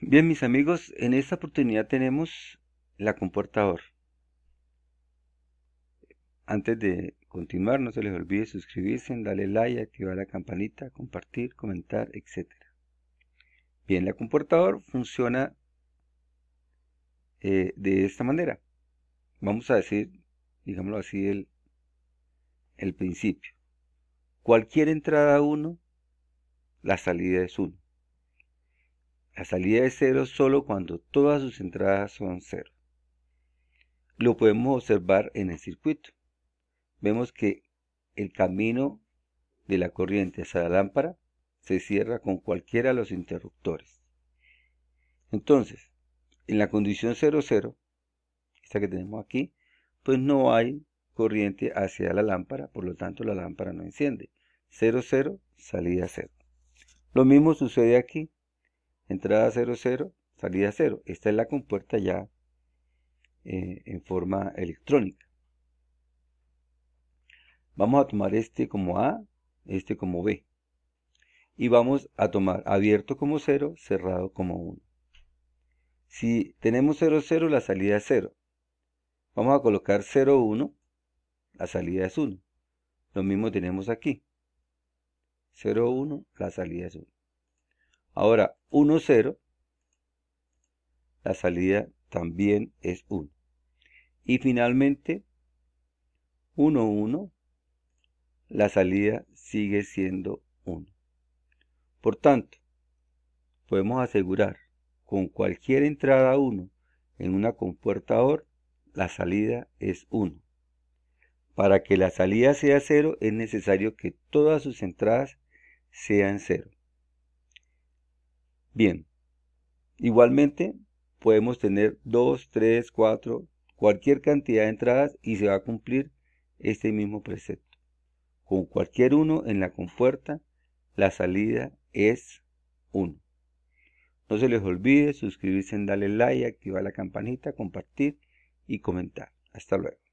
Bien, mis amigos, en esta oportunidad tenemos la comportador. Antes de continuar, no se les olvide suscribirse, darle like, activar la campanita, compartir, comentar, etc. Bien, la comportador funciona eh, de esta manera. Vamos a decir, digámoslo así, el, el principio. Cualquier entrada 1, la salida es 1. La salida es cero solo cuando todas sus entradas son cero. Lo podemos observar en el circuito. Vemos que el camino de la corriente hacia la lámpara se cierra con cualquiera de los interruptores. Entonces, en la condición 00, esta que tenemos aquí, pues no hay corriente hacia la lámpara, por lo tanto la lámpara no enciende. 00, salida 0. Lo mismo sucede aquí entrada 0, 0, salida 0. Esta es la compuerta ya eh, en forma electrónica. Vamos a tomar este como A, este como B. Y vamos a tomar abierto como 0, cerrado como 1. Si tenemos 0, 0, la salida es 0. Vamos a colocar 0, 1, la salida es 1. Lo mismo tenemos aquí. 0, 1, la salida es 1. Ahora, 1, 0, la salida también es 1. Y finalmente, 1, 1, la salida sigue siendo 1. Por tanto, podemos asegurar con cualquier entrada 1 en una compuerta OR, la salida es 1. Para que la salida sea 0 es necesario que todas sus entradas sean 0. Bien, igualmente podemos tener 2, 3, 4, cualquier cantidad de entradas y se va a cumplir este mismo precepto. Con cualquier uno en la compuerta, la salida es 1. No se les olvide suscribirse, en darle like, activar la campanita, compartir y comentar. Hasta luego.